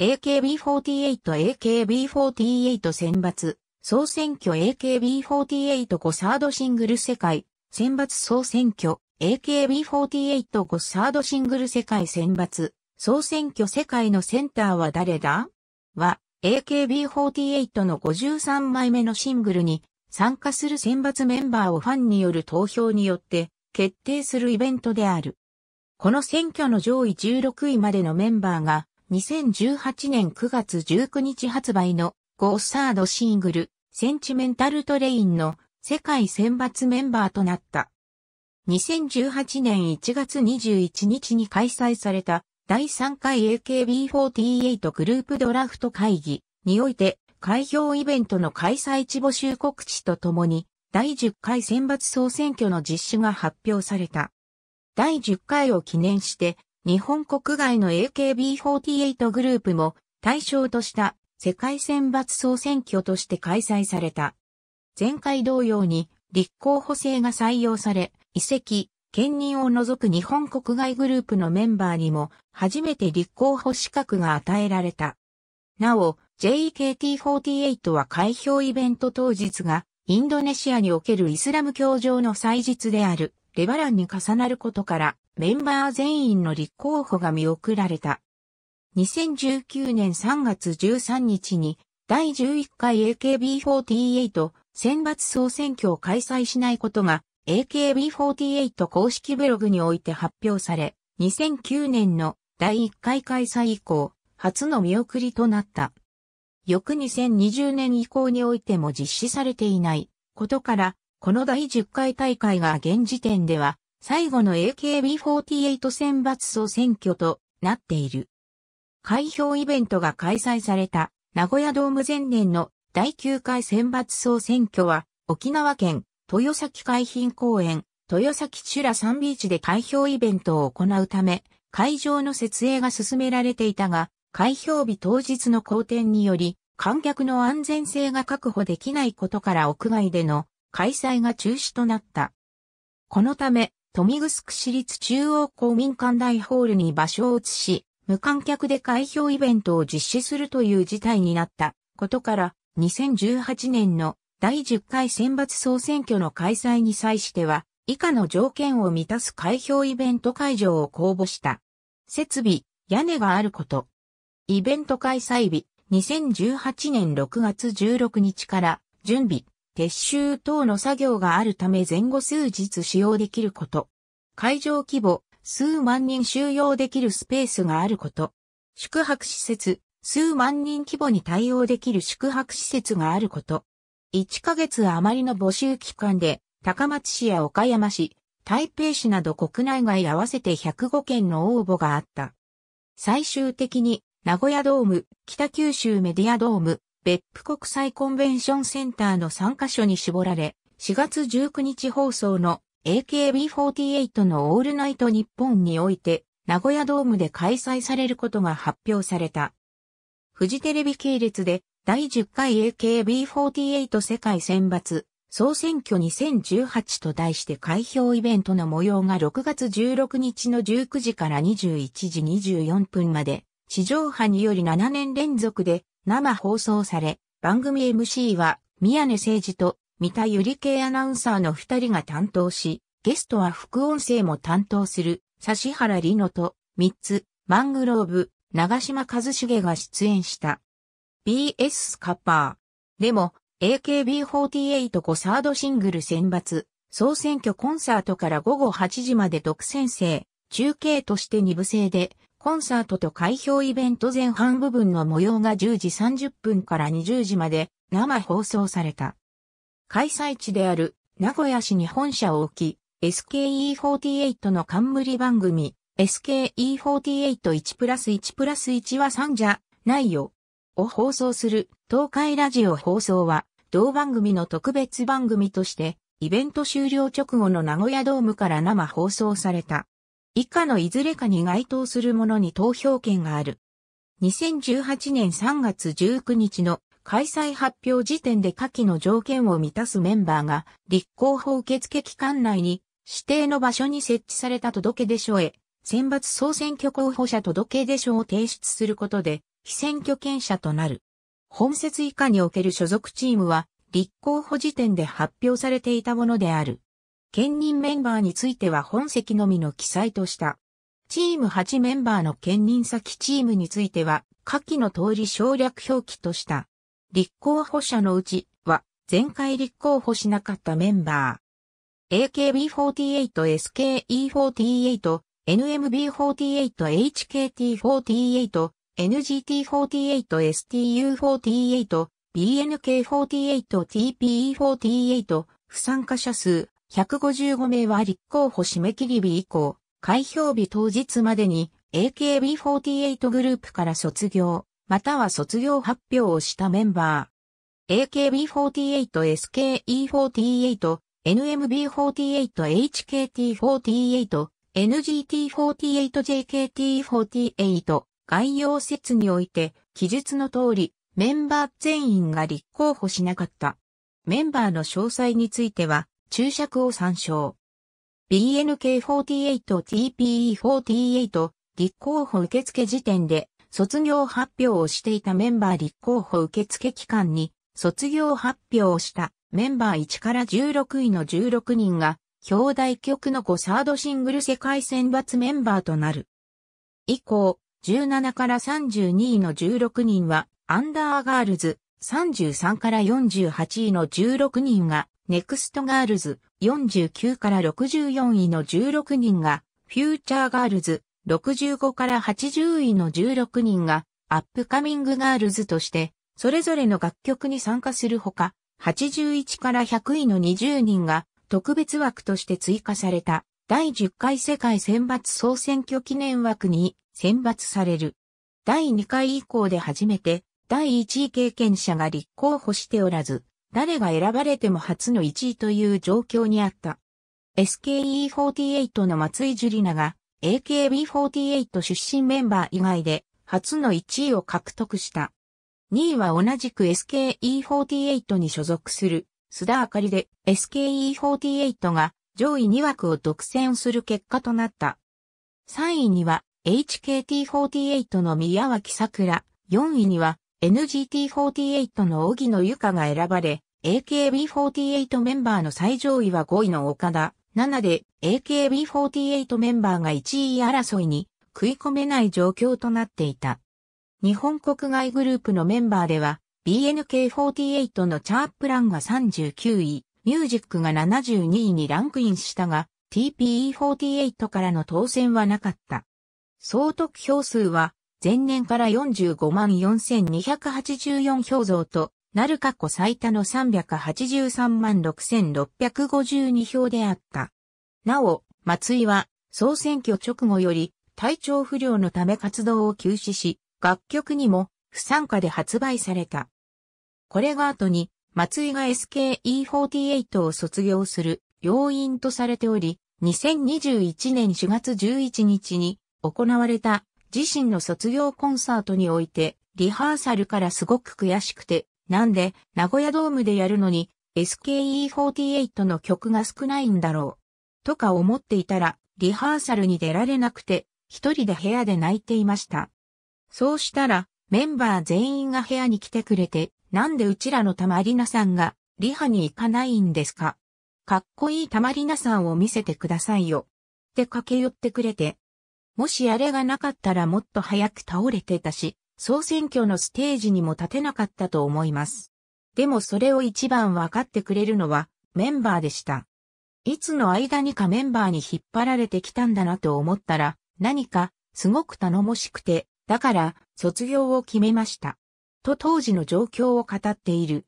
AKB48 AKB48 選抜総選挙 AKB48 5サードシングル世界選抜総選挙 AKB48 5サードシングル世界選抜総選挙世界のセンターは誰だは AKB48 の53枚目のシングルに参加する選抜メンバーをファンによる投票によって決定するイベントである。この選挙の上位16位までのメンバーが2018年9月19日発売のゴーサードシングル、センチメンタルトレインの世界選抜メンバーとなった。2018年1月21日に開催された第3回 AKB48 グループドラフト会議において開票イベントの開催地募集告知とともに第10回選抜総選挙の実施が発表された。第10回を記念して日本国外の AKB48 グループも対象とした世界選抜総選挙として開催された。前回同様に立候補制が採用され、移籍、兼任を除く日本国外グループのメンバーにも初めて立候補資格が与えられた。なお、JKT48 は開票イベント当日がインドネシアにおけるイスラム教上の祭日であるレバランに重なることからメンバー全員の立候補が見送られた。2019年3月13日に第11回 AKB48 選抜総選挙を開催しないことが AKB48 公式ブログにおいて発表され、2009年の第1回開催以降、初の見送りとなった。翌2020年以降においても実施されていないことから、この第10回大会が現時点では最後の AKB48 選抜総選挙となっている。開票イベントが開催された名古屋ドーム前年の第9回選抜総選挙は沖縄県豊崎海浜公園豊崎チュラサンビーチで開票イベントを行うため会場の設営が進められていたが開票日当日の好転により観客の安全性が確保できないことから屋外での開催が中止となった。このため富見城市立中央公民館大ホールに場所を移し、無観客で開票イベントを実施するという事態になったことから、2018年の第10回選抜総選挙の開催に際しては、以下の条件を満たす開票イベント会場を公募した。設備、屋根があること。イベント開催日、2018年6月16日から準備、撤収等の作業があるため前後数日使用できること。会場規模、数万人収容できるスペースがあること。宿泊施設、数万人規模に対応できる宿泊施設があること。1ヶ月余りの募集期間で、高松市や岡山市、台北市など国内外合わせて105件の応募があった。最終的に、名古屋ドーム、北九州メディアドーム、別府国際コンベンションセンターの3カ所に絞られ、4月19日放送の AKB48 のオールナイト日本において、名古屋ドームで開催されることが発表された。フジテレビ系列で第10回 AKB48 世界選抜総選挙2018と題して開票イベントの模様が6月16日の19時から21時24分まで地上波により7年連続で生放送され、番組 MC は宮根誠司と三田ゆり系アナウンサーの二人が担当し、ゲストは副音声も担当する指原里乃と三つ、マングローブ、長島和茂が出演した。BS カッパー。でも、AKB48 5サードシングル選抜、総選挙コンサートから午後8時まで独占制、中継として二部制で、コンサートと開票イベント前半部分の模様が10時30分から20時まで生放送された。開催地である名古屋市に本社を置き、SKE48 の冠番組 SKE481 プラス1プラス1は3じゃないよを放送する東海ラジオ放送は同番組の特別番組としてイベント終了直後の名古屋ドームから生放送された。以下のいずれかに該当するものに投票権がある。2018年3月19日の開催発表時点で下記の条件を満たすメンバーが立候補受付期間内に指定の場所に設置された届出書へ選抜総選挙候補者届出書を提出することで非選挙権者となる。本節以下における所属チームは立候補時点で発表されていたものである。兼任メンバーについては本席のみの記載とした。チーム8メンバーの兼任先チームについては、下記の通り省略表記とした。立候補者のうちは、前回立候補しなかったメンバー。AKB48、SKE48、NMB48、HKT48、NGT48、STU48、BNK48、TPE48、不参加者数、155名は立候補締め切り日以降、開票日当日までに AKB48 グループから卒業、または卒業発表をしたメンバー。AKB48、SKE48、NMB48、HKT48、NGT48、JKT48 概要説において記述の通りメンバー全員が立候補しなかった。メンバーの詳細については注釈を参照。BNK48TPE48 立候補受付時点で卒業発表をしていたメンバー立候補受付期間に卒業発表をしたメンバー1から16位の16人が表題曲の5サードシングル世界選抜メンバーとなる。以降、17から32位の16人はアンダーガールズ、33から48位の16人がネクストガールズ49から64位の16人が、フューチャーガールズ65から80位の16人が、アップカミングガールズとして、それぞれの楽曲に参加するほか、81から100位の20人が、特別枠として追加された、第10回世界選抜総選挙記念枠に選抜される。第2回以降で初めて、第1位経験者が立候補しておらず、誰が選ばれても初の1位という状況にあった。SKE48 の松井樹里奈が AKB48 出身メンバー以外で初の1位を獲得した。2位は同じく SKE48 に所属する須田明で SKE48 が上位2枠を独占する結果となった。3位には HKT48 の宮脇桜、4位には NGT48 の小木野由香が選ばれ、AKB48 メンバーの最上位は5位の岡田、7で AKB48 メンバーが1位争いに食い込めない状況となっていた。日本国外グループのメンバーでは、BNK48 のチャープランが39位、ミュージックが72位にランクインしたが、TPE48 からの当選はなかった。総得票数は前年から45万4284票増となる過去最多の383万6652票であった。なお、松井は総選挙直後より体調不良のため活動を休止し、楽曲にも不参加で発売された。これが後に、松井が SKE48 を卒業する要因とされており、2021年4月11日に行われた自身の卒業コンサートにおいて、リハーサルからすごく悔しくて、なんで、名古屋ドームでやるのに、SKE48 の曲が少ないんだろう。とか思っていたら、リハーサルに出られなくて、一人で部屋で泣いていました。そうしたら、メンバー全員が部屋に来てくれて、なんでうちらのたまりなさんが、リハに行かないんですか。かっこいいたまりなさんを見せてくださいよ。って駆け寄ってくれて、もしあれがなかったらもっと早く倒れてたし、総選挙のステージにも立てなかったと思います。でもそれを一番分かってくれるのはメンバーでした。いつの間にかメンバーに引っ張られてきたんだなと思ったら、何かすごく頼もしくて、だから卒業を決めました。と当時の状況を語っている。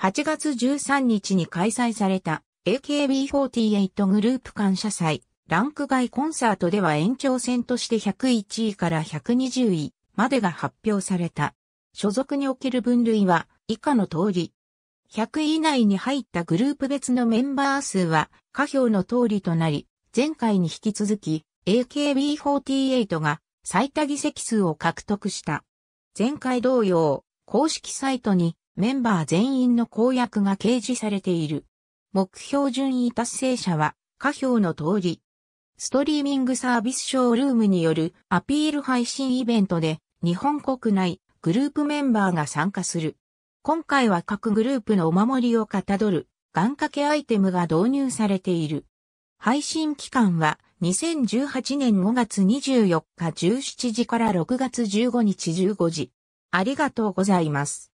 8月13日に開催された AKB48 グループ感謝祭。ランク外コンサートでは延長戦として101位から120位までが発表された。所属における分類は以下の通り。100位以内に入ったグループ別のメンバー数は下表の通りとなり、前回に引き続き AKB48 が最多議席数を獲得した。前回同様、公式サイトにメンバー全員の公約が掲示されている。目標順位達成者は下表の通り。ストリーミングサービスショールームによるアピール配信イベントで日本国内グループメンバーが参加する。今回は各グループのお守りをかたどる願掛けアイテムが導入されている。配信期間は2018年5月24日17時から6月15日15時。ありがとうございます。